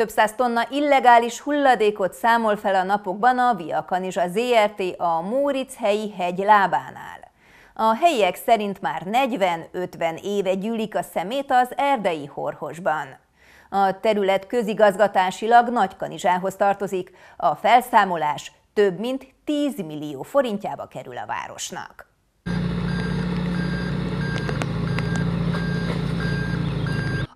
Több száz tonna illegális hulladékot számol fel a napokban a Via Kanizsa ZRT a Móric-helyi hegy lábánál. A helyiek szerint már 40-50 éve gyűlik a szemét az erdei horhosban. A terület közigazgatásilag Nagykanizsához tartozik, a felszámolás több mint 10 millió forintjába kerül a városnak.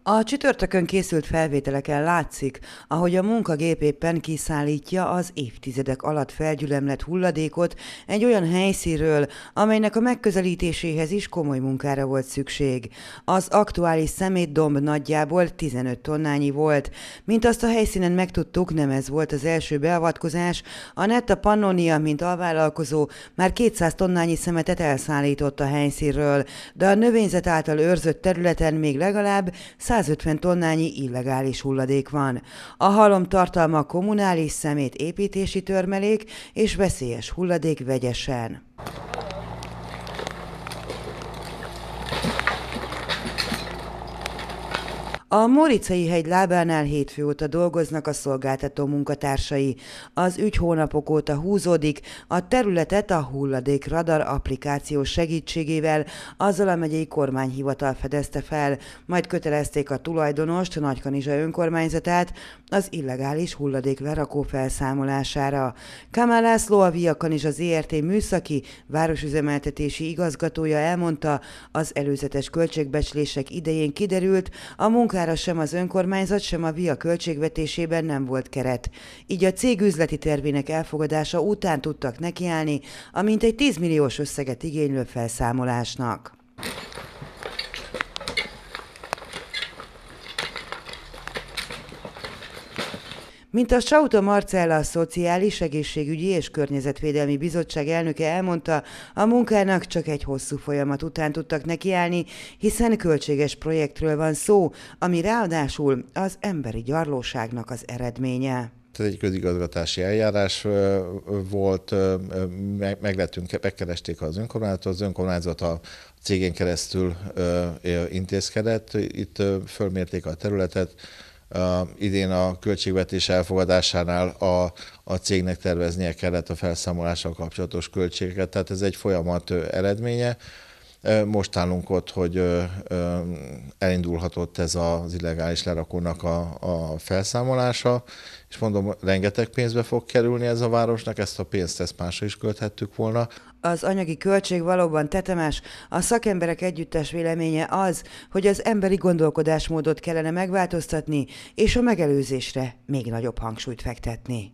A csütörtökön készült felvételeken látszik, ahogy a munkagép éppen kiszállítja az évtizedek alatt felgyülemlett hulladékot egy olyan helyszíről, amelynek a megközelítéséhez is komoly munkára volt szükség. Az aktuális szemétdomb nagyjából 15 tonnányi volt. Mint azt a helyszínen megtudtuk, nem ez volt az első beavatkozás. A Netta Pannonia, mint alvállalkozó, már 200 tonnányi szemetet elszállított a helyszínről, de a növényzet által őrzött területen még legalább 150 tonnányi illegális hulladék van. A halom tartalma kommunális szemét építési törmelék és veszélyes hulladék vegyesen. A Moricai hegy lábánál hétfő óta dolgoznak a szolgáltató munkatársai. Az ügy hónapok óta húzódik, a területet a hulladék radar applikáció segítségével azzal a megyei kormányhivatal fedezte fel, majd kötelezték a tulajdonost, Nagykanizsa önkormányzatát az illegális hulladék lerakó felszámolására. Kamál László a Via Kanizsa ZRT műszaki városüzemeltetési igazgatója elmondta, az előzetes költségbecslések idején kiderült, a munkát számára sem az önkormányzat, sem a VIA költségvetésében nem volt keret. Így a cég üzleti tervének elfogadása után tudtak nekiállni, amint egy 10 milliós összeget igénylő felszámolásnak. Mint a Sauta Marcella, a Szociális Egészségügyi és Környezetvédelmi Bizottság elnöke elmondta, a munkának csak egy hosszú folyamat után tudtak nekiállni, hiszen költséges projektről van szó, ami ráadásul az emberi gyarlóságnak az eredménye. Ez egy közigazgatási eljárás volt, meglettünk, megkeresték az önkormányzatot, az önkormányzat a cégén keresztül intézkedett, itt fölmérték a területet, idén a költségvetés elfogadásánál a, a cégnek terveznie kellett a felszámolással kapcsolatos költségeket, tehát ez egy folyamat eredménye. Most állunk ott, hogy elindulhatott ez az illegális lerakónak a, a felszámolása, és mondom, rengeteg pénzbe fog kerülni ez a városnak, ezt a pénzt ezt másra is költhettük volna. Az anyagi költség valóban tetemes. A szakemberek együttes véleménye az, hogy az emberi gondolkodásmódot kellene megváltoztatni, és a megelőzésre még nagyobb hangsúlyt fektetni.